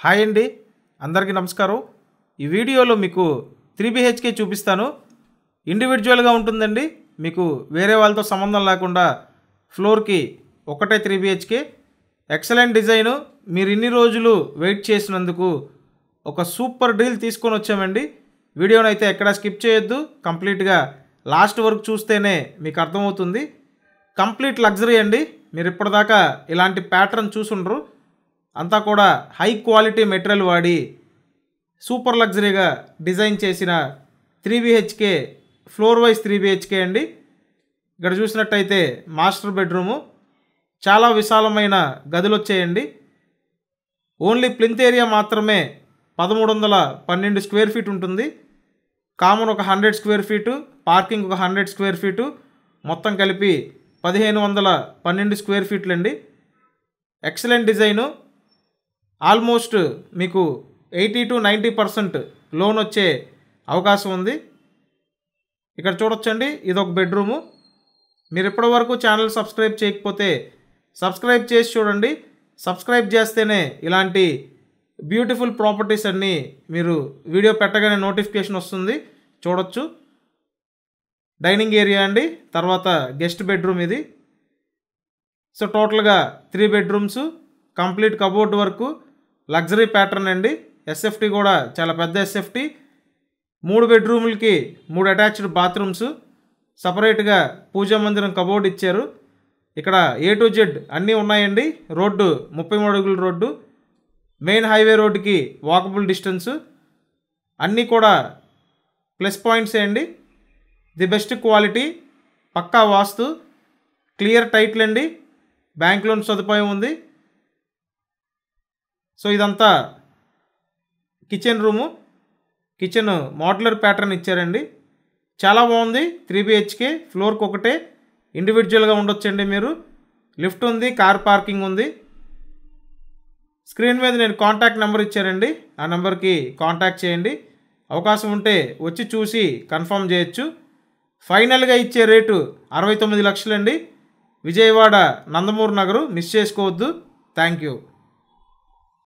hi అండి అందరికీ నమస్కారం ఈ వీడియోలో మీకు త్రీ బిహెచ్కే చూపిస్తాను ఇండివిజువల్గా ఉంటుందండి మీకు వేరే వాళ్ళతో సంబంధం లేకుండా ఫ్లోర్కి ఒకటే త్రీ బిహెచ్కే ఎక్సలెంట్ డిజైను మీరు ఇన్ని రోజులు వెయిట్ చేసినందుకు ఒక సూపర్ డీల్ తీసుకొని వచ్చామండి వీడియోని అయితే ఎక్కడ స్కిప్ చేయొద్దు కంప్లీట్గా లాస్ట్ వరకు చూస్తేనే మీకు అర్థమవుతుంది కంప్లీట్ లగ్జరీ అండి మీరు ఇప్పటిదాకా ఇలాంటి ప్యాటర్న్ చూసుండ్రు అంతా కూడా హై క్వాలిటీ మెటీరియల్ వాడి సూపర్ లగ్జరీగా డిజైన్ చేసిన three BHK floor wise three BHK అండి ఇక్కడ చూసినట్టయితే మాస్టర్ బెడ్రూము చాలా విశాలమైన గదులు వచ్చాయండి ఓన్లీ ప్లింత్ ఏరియా మాత్రమే పదమూడు వందల పన్నెండు స్క్వేర్ ఫీట్ ఉంటుంది కామన్ ఒక హండ్రెడ్ స్క్వేర్ ఫీటు పార్కింగ్ ఒక హండ్రెడ్ స్క్వేర్ ఫీటు మొత్తం కలిపి పదిహేను వందల పన్నెండు స్క్వేర్ ఫీట్లండి ఎక్సలెంట్ డిజైను ఆల్మోస్ట్ మీకు eighty to ninety percent loan వచ్చే అవకాశం ఉంది ఇక్కడ చూడొచ్చండి ఇది ఒక బెడ్రూము మీరు ఇప్పటి వరకు ఛానల్ సబ్స్క్రైబ్ చేయకపోతే సబ్స్క్రైబ్ చేసి చూడండి సబ్స్క్రైబ్ చేస్తేనే ఇలాంటి బ్యూటిఫుల్ ప్రాపర్టీస్ అన్నీ మీరు వీడియో పెట్టగానే నోటిఫికేషన్ వస్తుంది చూడొచ్చు డైనింగ్ ఏరియా అండి తర్వాత గెస్ట్ బెడ్రూమ్ ఇది సో టోటల్గా three bedrooms complete cupboard work luxury pattern అండి ఎస్ఎఫ్టీ కూడా చాలా పెద్ద ఎస్ఎఫ్టీ మూడు బెడ్రూములకి మూడు అటాచ్డ్ బాత్రూమ్స్ సపరేట్గా పూజా మందిరం కబోర్డ్ ఇచ్చారు ఇక్కడ ఏ టు జెడ్ అన్నీ ఉన్నాయండి రోడ్డు ముప్పై మూడు అడుగుల రోడ్డు మెయిన్ హైవే రోడ్డుకి వాకబుల్ డిస్టెన్సు అన్నీ కూడా ప్లస్ పాయింట్సే అండి ది బెస్ట్ క్వాలిటీ పక్కా వాస్తు క్లియర్ టైటిల్ అండి బ్యాంక్ లోన్ సదుపాయం ఉంది సో ఇదంతా kitchen room kitchen modular pattern ఇచ్చారండి చాలా బాగుంది త్రీ బిహెచ్కే ఫ్లోర్కి ఒకటే ఇండివిజువల్గా ఉండొచ్చండి మీరు లిఫ్ట్ ఉంది కార్ పార్కింగ్ ఉంది స్క్రీన్ మీద నేను కాంటాక్ట్ నెంబర్ ఇచ్చారండి ఆ నెంబర్కి కాంటాక్ట్ చేయండి అవకాశం ఉంటే వచ్చి చూసి కన్ఫర్మ్ చేయొచ్చు ఫైనల్గా ఇచ్చే రేటు అరవై తొమ్మిది లక్షలండి విజయవాడ నందమూరు నగరు మిస్ చేసుకోవద్దు థ్యాంక్ యూ